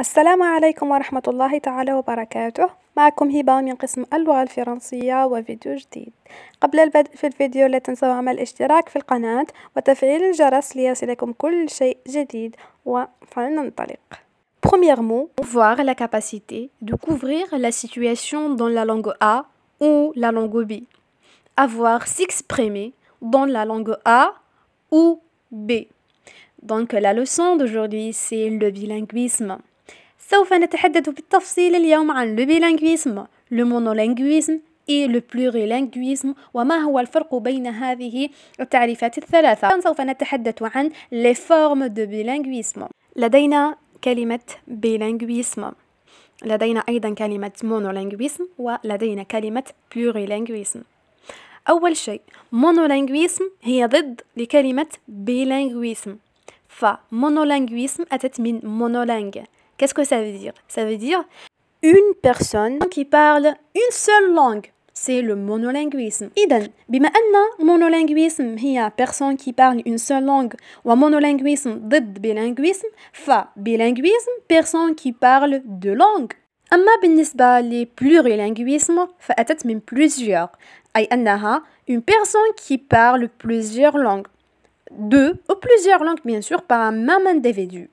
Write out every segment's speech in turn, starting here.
السلام عليكم ورحمة الله تعالى وبركاته معكم هبة من قسم اللغة الفرنسية وفيديو جديد قبل البدء في الفيديو لا تنسوا عمل الاشتراك في القناة وتفعيل الجرس ليصلكم كل شيء جديد وفلننطلق Premièrement, voir la capacité de couvrir la situation dans la langue A ou la langue B. Avoir s'exprimer dans la langue A ou B. Donc la leçon d'aujourd'hui, c'est le bilinguisme. سوف نتحدث بالتفصيل اليوم عن لو بيلانغويزم لو مونولانغويزم إي لو بلوريلانجويزم وما هو الفرق بين هذه التعريفات الثلاثة سوف نتحدث عن لي فورم دو بيلانغويزم لدينا كلمة بيلانغويزم لدينا أيضا كلمة مونولانغويزم ولدينا كلمة بلوريلانجويزم أول شيء مونولانغويزم هي ضد لكلمة بيلانغويزم فمونولانغويزم أتت من مونولانغ Qu'est-ce que ça veut dire Ça veut dire une personne qui parle une seule langue. C'est le monolinguisme. Iden, bima anna monolinguisme a personne qui parle une seule langue ou monolinguisme, ضد bilinguisme bilinguisme, personne qui parle deux langues. les بالنسبة fa فأتت même plusieurs أي أنها une personne qui parle plusieurs langues. Deux ou plusieurs langues bien sûr par un même individu.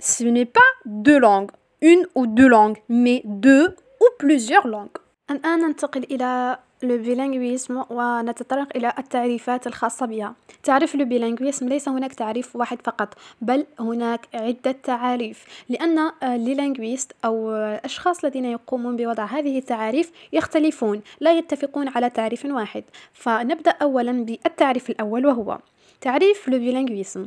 ce n'est pas deux langues une ou deux langues mais deux ou plusieurs langues الآن ننتقل إلى البيلانغويزم ونتطرق إلى التعريفات الخاصة بها تعريف البيلانغويزم ليس هناك تعريف واحد فقط بل هناك عدة تعاريف لأن آه، ليلانغويست أو الأشخاص الذين يقومون بوضع هذه التعاريف يختلفون لا يتفقون على تعريف واحد فنبدأ أولا بالتعريف الأول وهو تعريف لو bilinguisme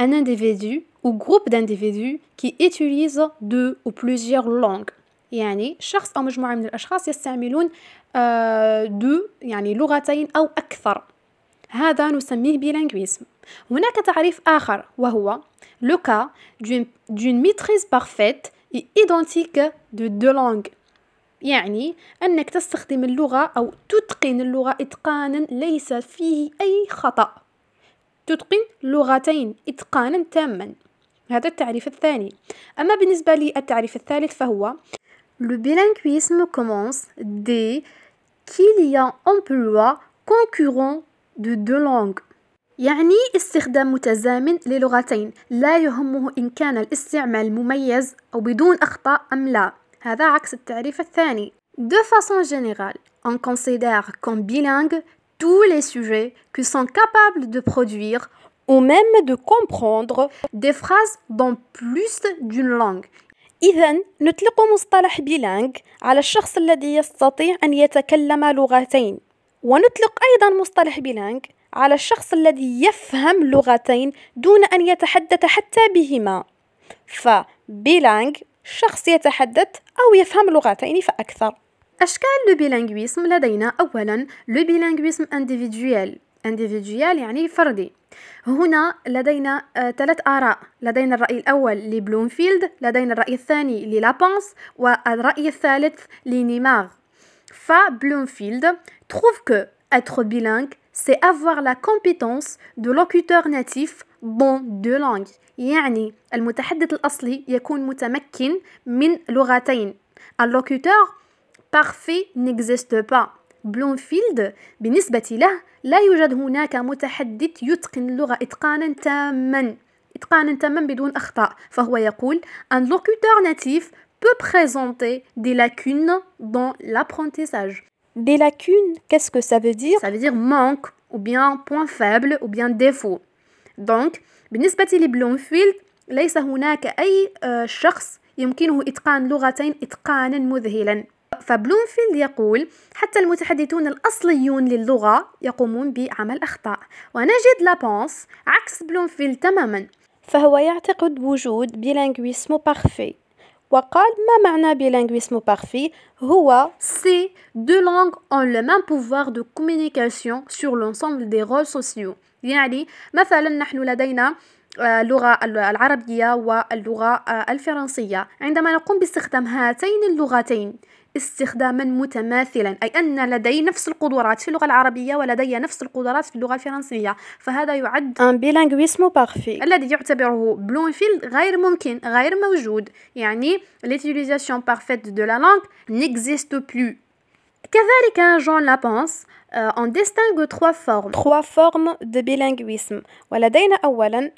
ان انديفيدو او groupe دانديفيدو كي ايتوليز دو او بلوزيغ لونغ يعني شخص أو مجموعة من الأشخاص يستعملون دو يعني لغتين أو أكثر هذا نسميه بلينغويسم هناك تعريف آخر وهو لو كا دون ميتريز بارفيت ايدونتيك دو دو deux يعني أنك تستخدم اللغة أو تتقن اللغة إتقانا ليس فيه أي خطأ تتقن لغتين إتقانا تاما هذا التعريف الثاني أما بالنسبة للتعريف الثالث فهو Le bilinguisme commence dès qu'il y a emploi concurrent de deux langues. يعني استخدام متزامن للغتين لا يهمه إن كان الاستعمال مميز أو بدون أخطاء أم لا هذا عكس التعريف الثاني De façon générale, on considère comme bilingue tous les sujets que sont capables de produire ou même de comprendre des phrases dans plus d'une langue. إذا نطلق مصطلح بيلانغ على الشخص الذي يستطيع أن يتكلم لغتين ونطلق أيضا مصطلح بيلانغ على الشخص الذي يفهم لغتين دون أن يتحدث حتى بهما فبيلانغ شخص يتحدث أو يفهم لغتين فأكثر أشكال لو بيلانغويسم لدينا أولا لو بيلانغويسم انديفيدويال انديفيدويال يعني فردي هنا لدينا آه، ثلاث آراء لدينا الرأي الأول لبلومفيلد لدينا الرأي الثاني للابانس والرأي الثالث لنيماغ فبلومفيلد تخوف كو être bilingue c'est avoir la compétence de locuteur natif dans deux langues يعني المتحدث الأصلي يكون متمكن من لغتين اللوكوتور parfait n'existe pas. Bloomfield, بالنسبة له لا يوجد هناك متحدث يتقن اللغة إتقانا تاما إتقانا تاما بدون أخطاء فهو يقول un locuteur natif peut présenter des lacunes dans l'apprentissage Des lacunes, qu'est-ce que ça veut dire Ça veut dire manque ou bien point faible ou bien défaut. Donc, بالنسبة لبلومفيلد ليس هناك أي شخص يمكنه إتقان لغتين إتقانا مذهلا فبلومفيلد يقول حتى المتحدثون الأصليون للغة يقومون بعمل أخطاء ونجد لابونس عكس بلومفيلد تماما فهو يعتقد وجود بيلانغويسمو بارفي وقال ما معنى بيلانغويسمو بارفي هو سي دو لانغ اون لو ميم بوفوار دو كومونيكاسيون سور لونسومبل دي رول سوسيو يعني مثلا نحن لدينا اللغة آه، العربية واللغة آه، الفرنسية عندما نقوم باستخدام هاتين اللغتين استخداما متماثلا parfait. l'utilisation parfaite de la langue n'existe plus كذلك جون لابونس euh, on distingue trois formes. Trois formes de bilinguisme. ولدينا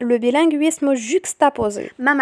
le bilinguisme juxtaposé. ما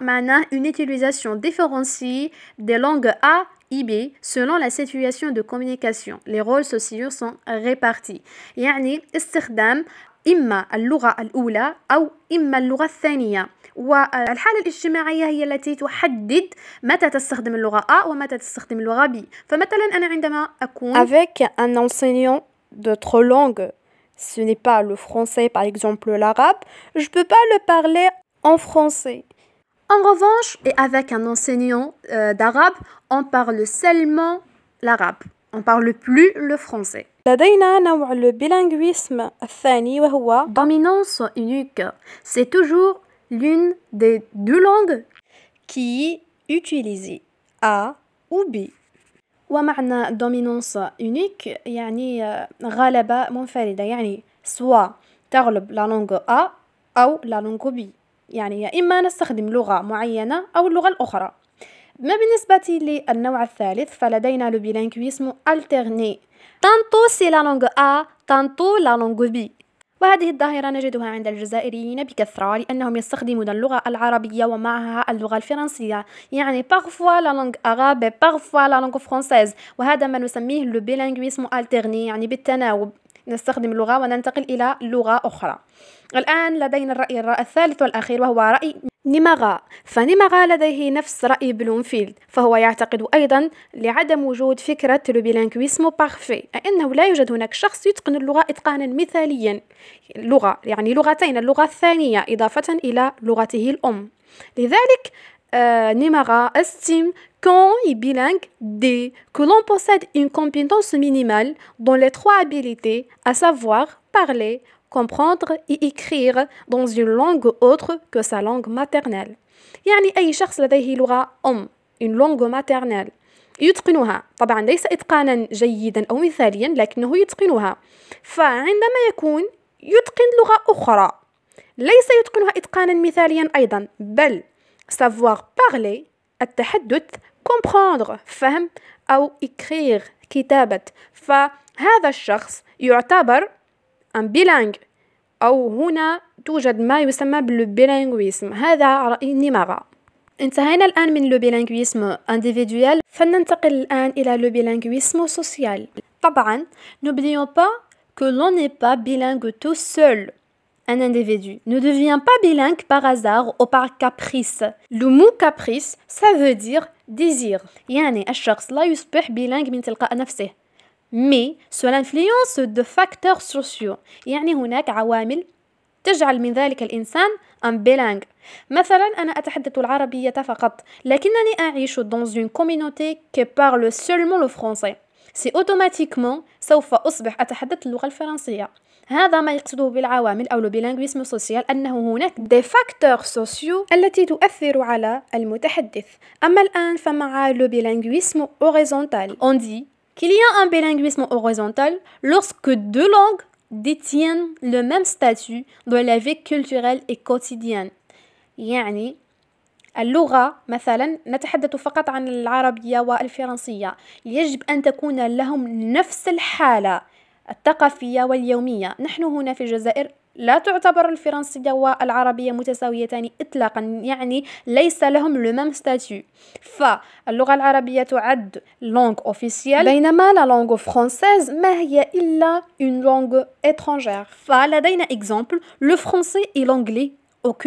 معناها؟ une utilisation différenciée des langues A IB selon la situation de communication. Les rôles sociaux sont répartis. يعني استخدام إما اللغة الأولى أو إما اللغة الثانية والحالة الاجتماعية هي التي تحدد متى تستخدم اللغة A ومتى تستخدم اللغة B فمثلا أنا عندما أكون avec un enseignant d'autre langue langues ce n'est pas le français par exemple l'arabe je peux pas le parler en français en revanche, et avec un enseignant euh, d'arabe, on parle seulement l'arabe. On parle plus le français. لدينا نوع bilinguisme, الثاني وهو dominance unique. C'est toujours l'une des deux langues qui utilise A ou B. ومعنى dominance unique يعني غلبة منفردة يعني soit تغلب la langue A ou la langue B. يعني يا إما نستخدم لغة معينة أو اللغة الأخرى ما بالنسبة للنوع الثالث فلدينا لو بيلينغويسم alterné تانتو سي la آ تانتو tantôt بي وهذه الظاهرة نجدها عند الجزائريين بكثرة لأنهم يستخدمون اللغة العربية ومعها اللغة الفرنسية يعني بارفوا لا لونغ أغابي بارفوا لا لونغ فرونسيز وهذا ما نسميه لو بيلينغويسم alterné يعني بالتناوب نستخدم لغة وننتقل إلى لغة أخرى الآن لدينا الرأي الثالث والأخير وهو رأي نماغا فنماغا لديه نفس رأي بلومفيلد فهو يعتقد أيضا لعدم وجود فكرة لوبيلانكويسمو بارفي أنه لا يوجد هناك شخص يتقن اللغة إتقانا مثاليا لغة يعني لغتين اللغة الثانية إضافة إلى لغته الأم لذلك Euh, Nimara estime estime est bilingue D, que l'on possède une compétence minimale dans les trois habiletés à savoir parler, comprendre et écrire dans une langue autre que sa langue maternelle. يعني أي شخص لديه لغة أم une langue maternelle يتقنها طبعا ليس إتقانا جيدا أو مثاليا لكنه يتقنها فعندما يكون يتقن لغة أخرى ليس يتقنها إتقانا مثاليا أيضا بل savoir parler التحدث comprendre فهم أو écrire كتابة فهذا الشخص يعتبر ان bilingue أو هنا توجد ما يسمى بالبيلانغويسم هذا رأي نماغا انتهينا الآن من لوبيلينغويسم انديفيدويال فلننتقل الآن إلى لوبيلينغويسم سوسيال طبعا n'oublions با que l'on n'est pas bilingue tout seul un individu ne devient pas bilingue par hasard ou par caprice. Le mot caprice, ça veut dire désir. يعني الشخص لا يصبح bilingue من تلقاء نفسه. Mais sous l'influence de facteurs sociaux. Yani, هناك عوامل تجعل من ذلك الإنسان un bilingue. مثلا أنا أتحدث العربية فقط لكنني أعيش dans une communauté qui parle seulement le français. C'est automatiquement سوف اصبح اتحدث اللغه الفرنسيه هذا ما يقصده بالعوامل أو بلانغويسم سوسيال أنه هناك دي فاكتور سوسيو التي تؤثر على المتحدث أما الآن فمع لو بلانغويسم أوريزونتال on dit qu'il y a un bilinguisme horizontal lorsque deux langues détiennent le même statut dans la vie culturelle et quotidienne يعني اللغة مثلا نتحدث فقط عن العربية والفرنسية يجب أن تكون لهم نفس الحالة الثقافية واليومية نحن هنا في الجزائر لا تعتبر الفرنسية والعربية متساويتان إطلاقا يعني ليس لهم لو ميم ستاتيو فاللغة العربية تعد لونغ اوفيسيال بينما لا لونغ فرونسيز ما هي إلا اون لونغ اترانجير فلدينا اكزامبل لو فرونسي اي لونغلي au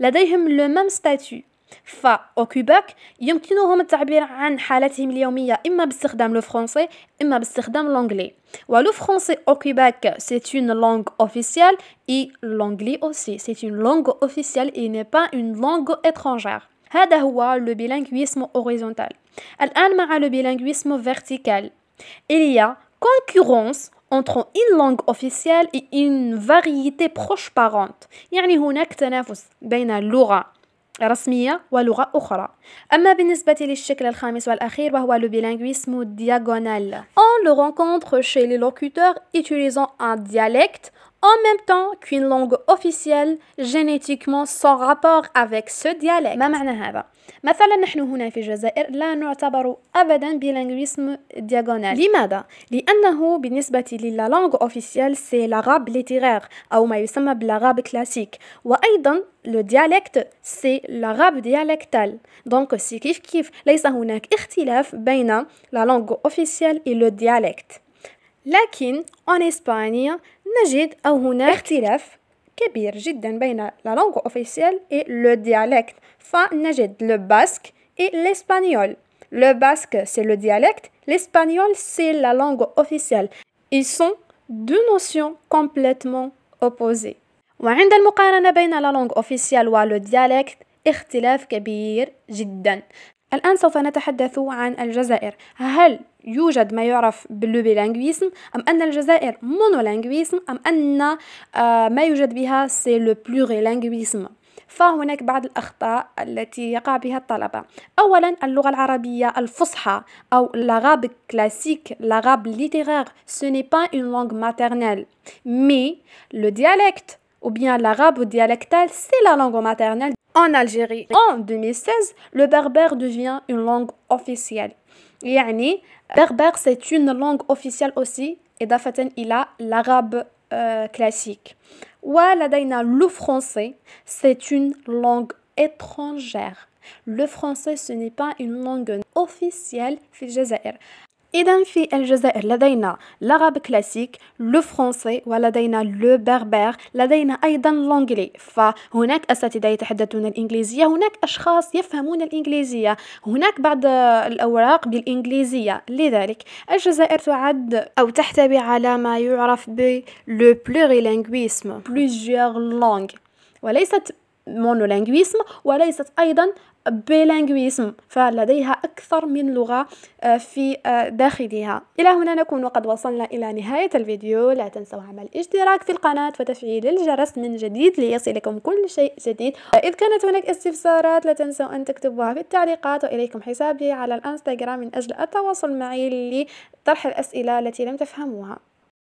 لديهم لو ميم ستاتيو Fa au Québec, ils peuvent a une question de la l'anglais. Le français au Québec, c'est une langue officielle et l'anglais aussi. C'est une langue officielle et n'est pas une langue étrangère. C'est le bilinguisme horizontal. Maintenant, il le bilinguisme vertical. Il y a concurrence entre une langue officielle et une variété proche parente. Il y a une concurrence lae rasmiya wa lugha okhra. Amma bin-nisbati li-sh-shakl al-khamis wa al-akhir wa huwa le bilinguisme diagonal. On le rencontre chez les locuteurs utilisant un dialecte en même temps qu'une langue officielle génétiquement sans rapport avec ce dialecte. Mais qu'est-ce que ça veut dire Par exemple, nous ici en Algérie, on ne veut pas être absolument diagonal. Pourquoi Parce que بالنسبة la langue officielle c'est l'arabe littéraire ou ce l'arabe classique. Et aussi le dialecte c'est l'arabe dialectal. Donc c'est kif kif, il n'y a pas de entre la langue officielle et le dialecte. Mais en Espagne, نجد أو هناك اختلاف كبير جدا بين لا لونغ اوفيسيال اي لو ديالكت فنجد لو باسك اي l'espagnol لو باسك سي لو ديالكت l'espagnol سي لا لونغ اوفيسيال اي سون دو نوسيون كومبليتمون اوبوزي وعند المقارنة بين لا لونغ اوفيسيال ولو ديالكت اختلاف كبير جدا الآن سوف نتحدث عن الجزائر هل يوجد ما يعرف باللوبيلانغويزم أم أن الجزائر مونولانغويزم أم أن آه، ما يوجد بها سي لو بلوري بلوريلانغويزم فهناك بعض الأخطاء التي يقع بها الطلبة أولا اللغة العربية الفصحى أو لغاب كلاسيك لغاب ليتيرير سو ني با اون لونغ ماتيرنيل مي لو ديالكت ou bien l'arabe dialectal c'est la langue maternelle en Algérie. En 2016, le berbère devient une langue officielle. Yani, berbère, c'est une langue officielle aussi. Et d'Afaten, il a l'arabe euh, classique classique. le français, c'est une langue étrangère. Le français, ce n'est pas une langue officielle إذا في الجزائر لدينا لغاب كلاسيك لو فرونسي ولدينا لو بربر لدينا أيضا لونجلي فهناك أساتذة يتحدثون الإنجليزية هناك أشخاص يفهمون الإنجليزية هناك بعض الأوراق بالإنجليزية لذلك الجزائر تعد أو تحتوي على ما يعرف ب لو بلوريلينغويسم بلوزيوغ لونغ وليست مونولينغويسم وليست أيضا بلينغويسم فلديها أكثر من لغة آه، في آه، داخلها إلى هنا نكون قد وصلنا إلى نهاية الفيديو لا تنسوا عمل اشتراك في القناة وتفعيل الجرس من جديد ليصلكم كل شيء جديد إذ كانت هناك استفسارات لا تنسوا أن تكتبوها في التعليقات وإليكم حسابي على الانستغرام من أجل التواصل معي لطرح الأسئلة التي لم تفهموها